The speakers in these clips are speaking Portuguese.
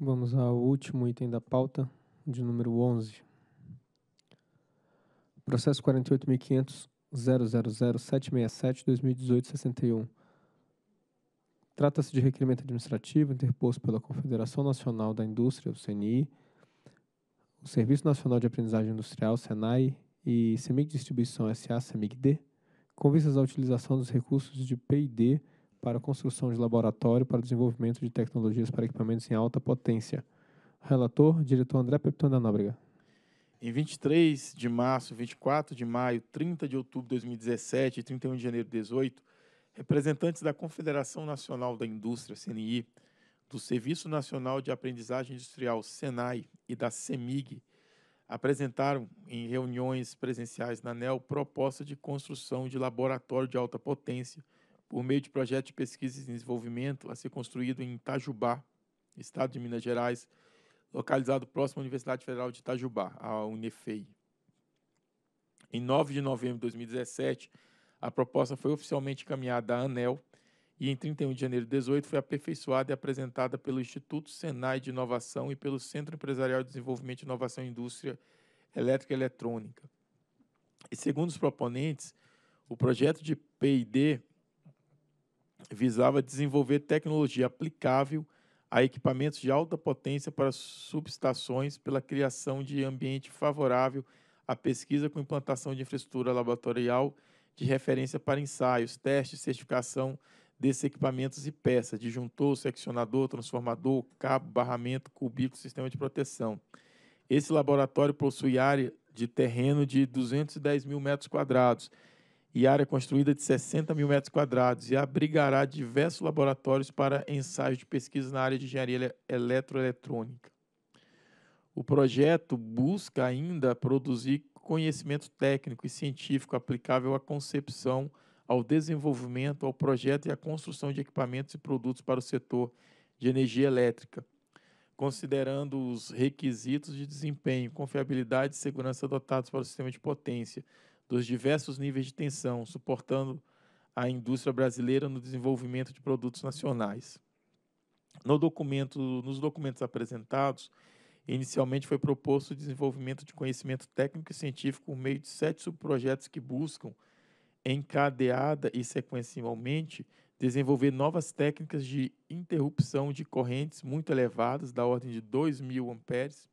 Vamos ao último item da pauta, de número 11. Processo 48.500.000.767.2018.61. Trata-se de requerimento administrativo interposto pela Confederação Nacional da Indústria, o CNI, o Serviço Nacional de Aprendizagem Industrial, SENAI, e CEMIG Distribuição SA, CEMIG-D, com vistas à utilização dos recursos de P&D para construção de laboratório para desenvolvimento de tecnologias para equipamentos em alta potência. Relator, diretor André Pepton da Nóbrega. Em 23 de março, 24 de maio, 30 de outubro de 2017 e 31 de janeiro de 2018, representantes da Confederação Nacional da Indústria, CNI, do Serviço Nacional de Aprendizagem Industrial, SENAI, e da CEMIG, apresentaram em reuniões presenciais na ANEL proposta de construção de laboratório de alta potência – por meio de projeto de pesquisa e desenvolvimento a ser construído em Itajubá, estado de Minas Gerais, localizado próximo à Universidade Federal de Itajubá, a Unefei. Em 9 de novembro de 2017, a proposta foi oficialmente encaminhada à ANEL e, em 31 de janeiro de 2018, foi aperfeiçoada e apresentada pelo Instituto Senai de Inovação e pelo Centro Empresarial de Desenvolvimento, Inovação e Indústria Elétrica e Eletrônica. E, segundo os proponentes, o projeto de PID visava desenvolver tecnologia aplicável a equipamentos de alta potência para subestações pela criação de ambiente favorável à pesquisa com implantação de infraestrutura laboratorial de referência para ensaios, testes, certificação desses equipamentos e peças, disjuntor, seccionador, transformador, cabo, barramento, cubículo, sistema de proteção. Esse laboratório possui área de terreno de 210 mil metros quadrados, e área construída de 60 mil metros quadrados e abrigará diversos laboratórios para ensaios de pesquisa na área de engenharia eletroeletrônica. O projeto busca ainda produzir conhecimento técnico e científico aplicável à concepção, ao desenvolvimento, ao projeto e à construção de equipamentos e produtos para o setor de energia elétrica, considerando os requisitos de desempenho, confiabilidade e segurança adotados para o sistema de potência, dos diversos níveis de tensão, suportando a indústria brasileira no desenvolvimento de produtos nacionais. No documento, nos documentos apresentados, inicialmente foi proposto o desenvolvimento de conhecimento técnico e científico por meio de sete subprojetos que buscam, encadeada e sequencialmente, desenvolver novas técnicas de interrupção de correntes muito elevadas, da ordem de 2.000 amperes,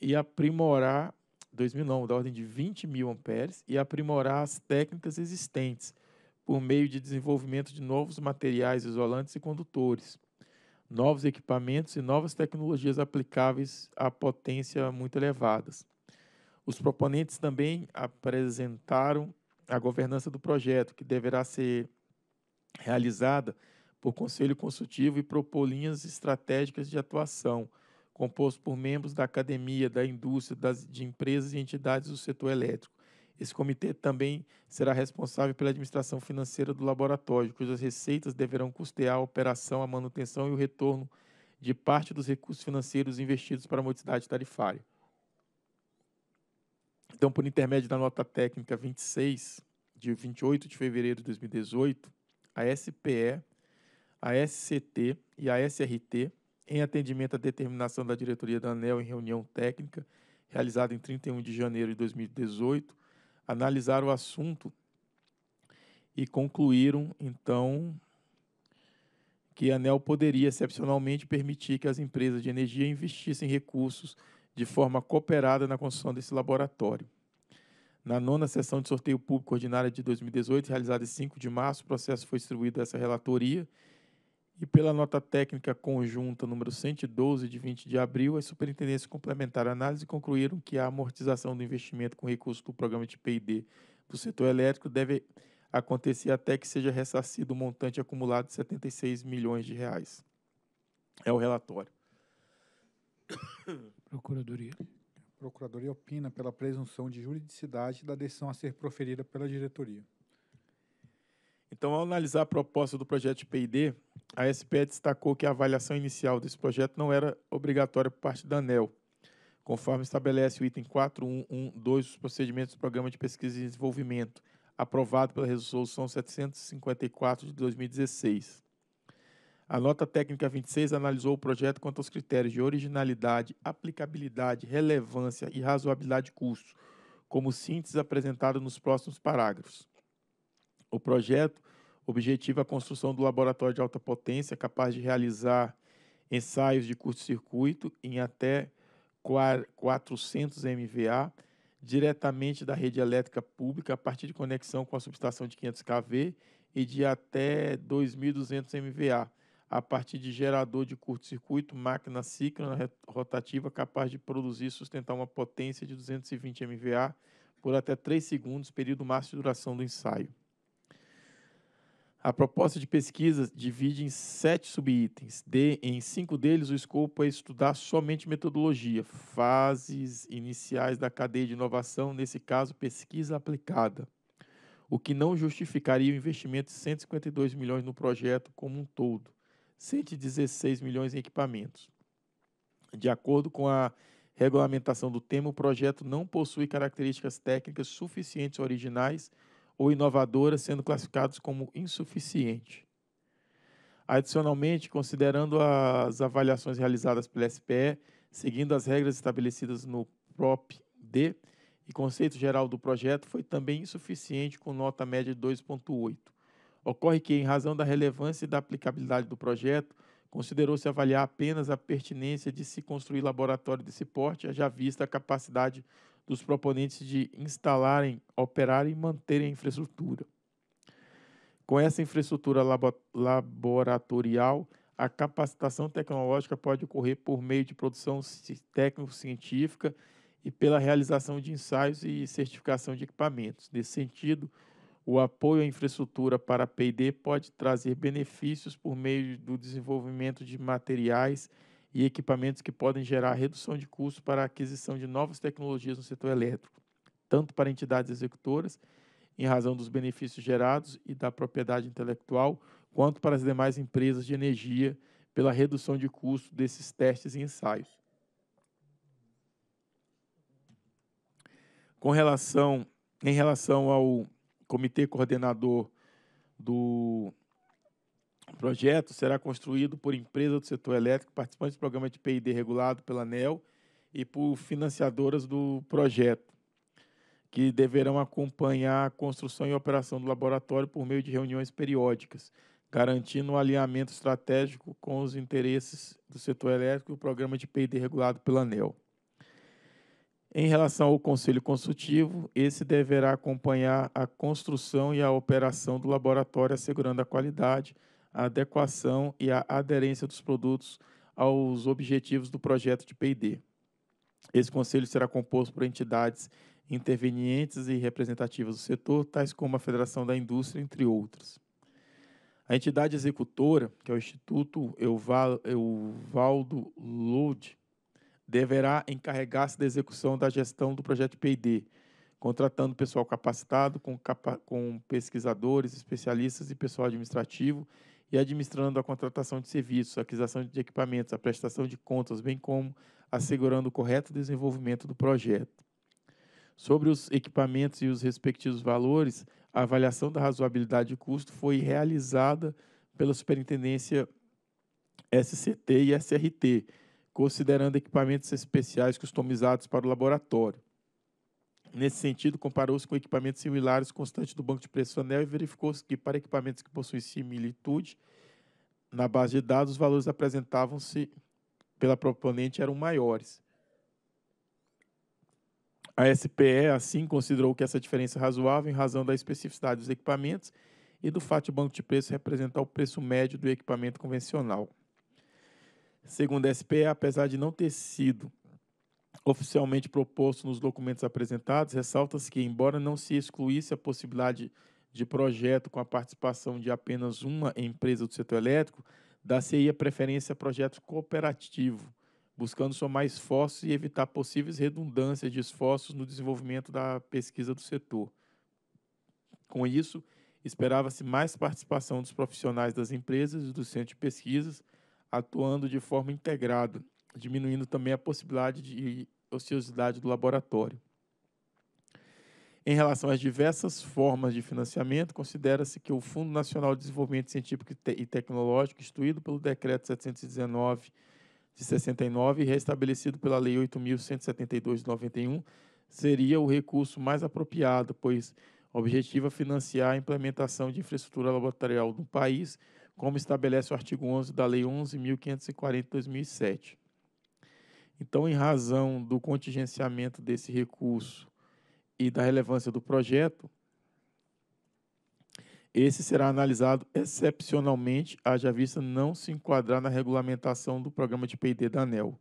e aprimorar 2000 não, da ordem de 20 mil amperes, e aprimorar as técnicas existentes por meio de desenvolvimento de novos materiais isolantes e condutores, novos equipamentos e novas tecnologias aplicáveis a potência muito elevadas. Os proponentes também apresentaram a governança do projeto, que deverá ser realizada por conselho consultivo e propor linhas estratégicas de atuação – composto por membros da academia, da indústria, das, de empresas e entidades do setor elétrico. Esse comitê também será responsável pela administração financeira do laboratório, cujas receitas deverão custear a operação, a manutenção e o retorno de parte dos recursos financeiros investidos para a modicidade tarifária. Então, por intermédio da nota técnica 26, de 28 de fevereiro de 2018, a SPE, a SCT e a SRT em atendimento à determinação da diretoria da ANEL em reunião técnica, realizada em 31 de janeiro de 2018, analisaram o assunto e concluíram, então, que a ANEL poderia, excepcionalmente, permitir que as empresas de energia investissem recursos de forma cooperada na construção desse laboratório. Na nona sessão de sorteio público ordinária de 2018, realizada em 5 de março, o processo foi distribuído a essa relatoria e pela nota técnica conjunta número 112 de 20 de abril, as superintendências complementaram a análise e concluíram que a amortização do investimento com recursos do programa de P&D do setor elétrico deve acontecer até que seja ressarcido o um montante acumulado de 76 milhões de reais. É o relatório. Procuradoria. A Procuradoria opina pela presunção de juridicidade da decisão a ser proferida pela diretoria. Então, ao analisar a proposta do projeto de P&D, a SPE destacou que a avaliação inicial desse projeto não era obrigatória por parte da ANEL, conforme estabelece o item 4112 dos procedimentos do Programa de Pesquisa e Desenvolvimento, aprovado pela Resolução 754 de 2016. A nota técnica 26 analisou o projeto quanto aos critérios de originalidade, aplicabilidade, relevância e razoabilidade de custo, como síntese apresentada nos próximos parágrafos. O projeto objetiva é a construção do laboratório de alta potência capaz de realizar ensaios de curto-circuito em até 400 MVA diretamente da rede elétrica pública a partir de conexão com a subestação de 500 kV e de até 2.200 MVA a partir de gerador de curto-circuito, máquina síncrona rotativa capaz de produzir e sustentar uma potência de 220 MVA por até 3 segundos, período máximo de duração do ensaio. A proposta de pesquisa divide em sete subitens. De, em cinco deles, o escopo é estudar somente metodologia, fases iniciais da cadeia de inovação, nesse caso, pesquisa aplicada, o que não justificaria o investimento de 152 milhões no projeto como um todo, 116 milhões em equipamentos. De acordo com a regulamentação do tema, o projeto não possui características técnicas suficientes originais ou inovadora, sendo classificados como insuficiente. Adicionalmente, considerando as avaliações realizadas pela SPE, seguindo as regras estabelecidas no PROP D e conceito geral do projeto, foi também insuficiente com nota média de 2.8. Ocorre que, em razão da relevância e da aplicabilidade do projeto, considerou-se avaliar apenas a pertinência de se construir laboratório de suporte, já vista a capacidade dos proponentes de instalarem, operarem e manterem a infraestrutura. Com essa infraestrutura labo laboratorial, a capacitação tecnológica pode ocorrer por meio de produção técnico-científica e pela realização de ensaios e certificação de equipamentos. Nesse sentido, o apoio à infraestrutura para a P&D pode trazer benefícios por meio do desenvolvimento de materiais e equipamentos que podem gerar redução de custo para a aquisição de novas tecnologias no setor elétrico, tanto para entidades executoras, em razão dos benefícios gerados e da propriedade intelectual, quanto para as demais empresas de energia, pela redução de custo desses testes e ensaios. Com relação, em relação ao comitê coordenador do o projeto será construído por empresa do setor elétrico, participantes do programa de PID regulado pela ANEL e por financiadoras do projeto, que deverão acompanhar a construção e operação do laboratório por meio de reuniões periódicas, garantindo o um alinhamento estratégico com os interesses do setor elétrico e o programa de PID regulado pela ANEL. Em relação ao conselho consultivo, esse deverá acompanhar a construção e a operação do laboratório, assegurando a qualidade, a adequação e a aderência dos produtos aos objetivos do projeto de P&D. Esse conselho será composto por entidades intervenientes e representativas do setor, tais como a Federação da Indústria, entre outras. A entidade executora, que é o Instituto Euvaldo Lode, deverá encarregar-se da execução da gestão do projeto P&D, contratando pessoal capacitado, com, capa com pesquisadores, especialistas e pessoal administrativo e administrando a contratação de serviços, a aquisição de equipamentos, a prestação de contas, bem como assegurando o correto desenvolvimento do projeto. Sobre os equipamentos e os respectivos valores, a avaliação da razoabilidade de custo foi realizada pela Superintendência SCT e SRT, considerando equipamentos especiais customizados para o laboratório. Nesse sentido, comparou-se com equipamentos similares constantes do banco de preços anel e verificou-se que, para equipamentos que possuem similitude na base de dados, os valores apresentavam-se pela proponente eram maiores. A SPE, assim, considerou que essa diferença é razoável em razão da especificidade dos equipamentos e do fato de o banco de preços representar o preço médio do equipamento convencional. Segundo a SPE, apesar de não ter sido oficialmente proposto nos documentos apresentados, ressalta-se que, embora não se excluísse a possibilidade de projeto com a participação de apenas uma empresa do setor elétrico, dar-se-ia preferência a projeto cooperativo, buscando somar esforços e evitar possíveis redundâncias de esforços no desenvolvimento da pesquisa do setor. Com isso, esperava-se mais participação dos profissionais das empresas e do centro de pesquisas, atuando de forma integrada, diminuindo também a possibilidade de ociosidade do laboratório. Em relação às diversas formas de financiamento, considera-se que o Fundo Nacional de Desenvolvimento Científico e Tecnológico, instituído pelo Decreto 719 de 69 e restabelecido pela Lei 8.172 de 91, seria o recurso mais apropriado, pois objetiva financiar a implementação de infraestrutura laboratorial do país, como estabelece o artigo 11 da Lei 11.540 de 2007. Então, em razão do contingenciamento desse recurso e da relevância do projeto, esse será analisado excepcionalmente, haja vista não se enquadrar na regulamentação do programa de P&D da ANEL.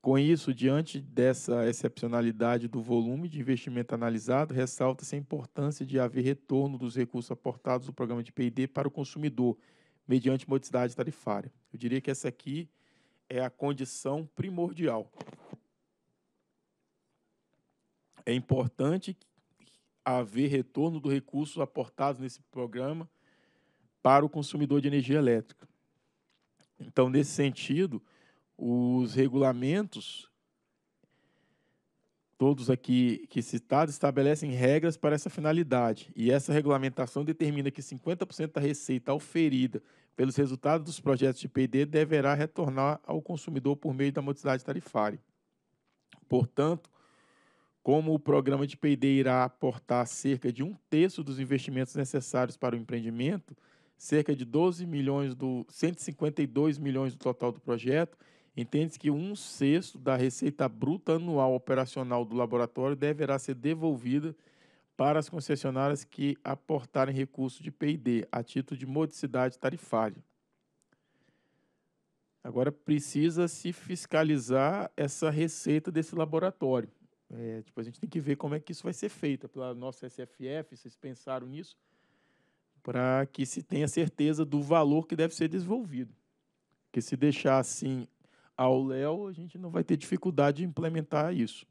Com isso, diante dessa excepcionalidade do volume de investimento analisado, ressalta-se a importância de haver retorno dos recursos aportados do programa de P&D para o consumidor, mediante modicidade tarifária. Eu diria que essa aqui é a condição primordial. É importante haver retorno do recurso aportado nesse programa para o consumidor de energia elétrica. Então, nesse sentido, os regulamentos todos aqui que citados estabelecem regras para essa finalidade, e essa regulamentação determina que 50% da receita oferida pelos resultados dos projetos de PD deverá retornar ao consumidor por meio da modicidade tarifária. Portanto, como o programa de PD irá aportar cerca de um terço dos investimentos necessários para o empreendimento, cerca de 12 milhões do 152 milhões do total do projeto, entende se que um sexto da receita bruta anual operacional do laboratório deverá ser devolvida para as concessionárias que aportarem recursos de PID a título de modicidade tarifária. Agora precisa se fiscalizar essa receita desse laboratório. É, tipo, a gente tem que ver como é que isso vai ser feito pela nossa SFF, vocês pensaram nisso, para que se tenha certeza do valor que deve ser desenvolvido. Porque se deixar assim ao Léo, a gente não vai ter dificuldade de implementar isso.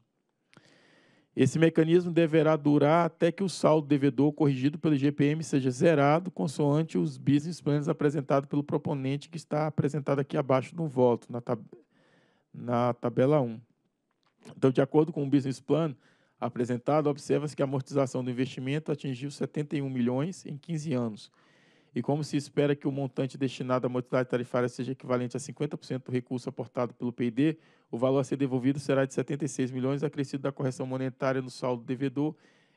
Esse mecanismo deverá durar até que o saldo devedor corrigido pelo IGPM seja zerado, consoante os business plans apresentados pelo proponente, que está apresentado aqui abaixo no voto, na, tab na tabela 1. Então, de acordo com o business plan apresentado, observa-se que a amortização do investimento atingiu 71 milhões em 15 anos, e como se espera que o montante destinado à modalidade tarifária seja equivalente a 50% do recurso aportado pelo PID, o valor a ser devolvido será de 76 milhões, acrescido da correção monetária no saldo devedor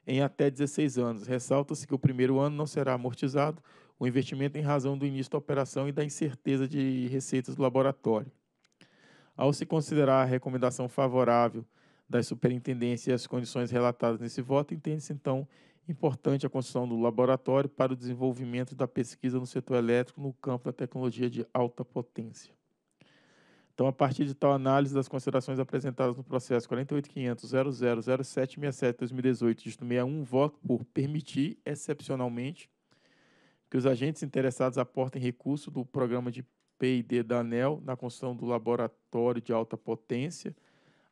em até 16 anos. Ressalta-se que o primeiro ano não será amortizado o investimento em razão do início da operação e da incerteza de receitas do laboratório. Ao se considerar a recomendação favorável das superintendências e as condições relatadas nesse voto, entende-se então importante a construção do laboratório para o desenvolvimento da pesquisa no setor elétrico no campo da tecnologia de alta potência. Então, a partir de tal análise das considerações apresentadas no processo 48.500.000767-2018, dígito 61, voto por permitir, excepcionalmente, que os agentes interessados aportem recurso do programa de P&D da ANEL na construção do laboratório de alta potência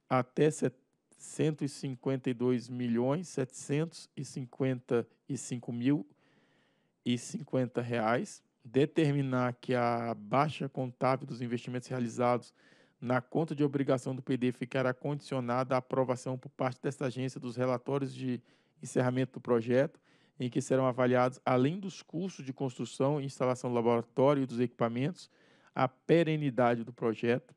até setembro 152 milhões 755 mil e 50 reais, determinar que a baixa contábil dos investimentos realizados na conta de obrigação do PD ficará condicionada à aprovação por parte desta agência dos relatórios de encerramento do projeto, em que serão avaliados, além dos custos de construção e instalação do laboratório e dos equipamentos, a perenidade do projeto,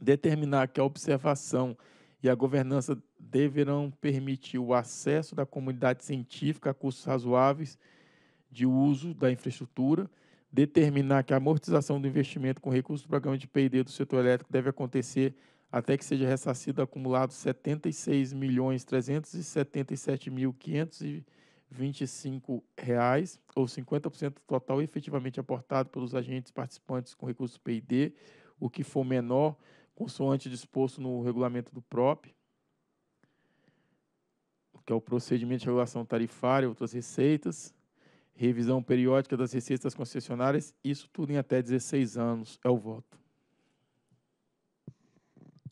determinar que a observação e a governança deverão permitir o acesso da comunidade científica a custos razoáveis de uso da infraestrutura, determinar que a amortização do investimento com recursos do programa de P&D do setor elétrico deve acontecer até que seja ressarcido acumulado R$ 76.377.525, ou 50% do total efetivamente aportado pelos agentes participantes com recursos P&D, o que for menor consoante disposto no regulamento do PROP, que é o procedimento de regulação tarifária, outras receitas, revisão periódica das receitas concessionárias, isso tudo em até 16 anos. É o voto.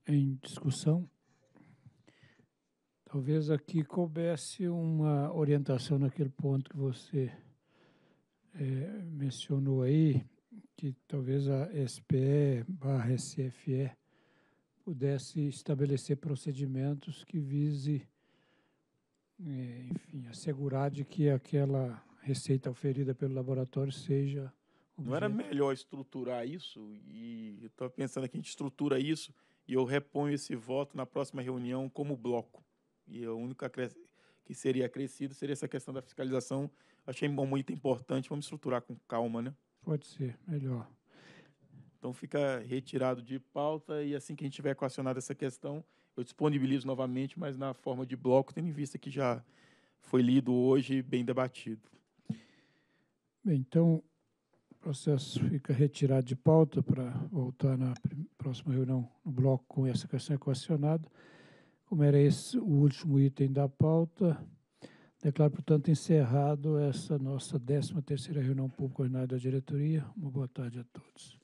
Em discussão? Talvez aqui coubesse uma orientação naquele ponto que você é, mencionou aí, que talvez a SPE barra SFE pudesse estabelecer procedimentos que vise, é, enfim, assegurar de que aquela receita oferida pelo laboratório seja. Objeto. Não era melhor estruturar isso? E eu pensando que a gente estrutura isso e eu reponho esse voto na próxima reunião como bloco. E a única que seria acrescido seria essa questão da fiscalização. Achei muito importante. Vamos estruturar com calma, né? Pode ser, melhor. Então fica retirado de pauta e assim que a gente tiver equacionado essa questão, eu disponibilizo novamente, mas na forma de bloco, tendo em vista que já foi lido hoje e bem debatido. Bem, então o processo fica retirado de pauta para voltar na próxima reunião no bloco com essa questão equacionada. Como era esse o último item da pauta, declaro, portanto, encerrado essa nossa 13ª reunião pública ordinária da diretoria. Uma boa tarde a todos.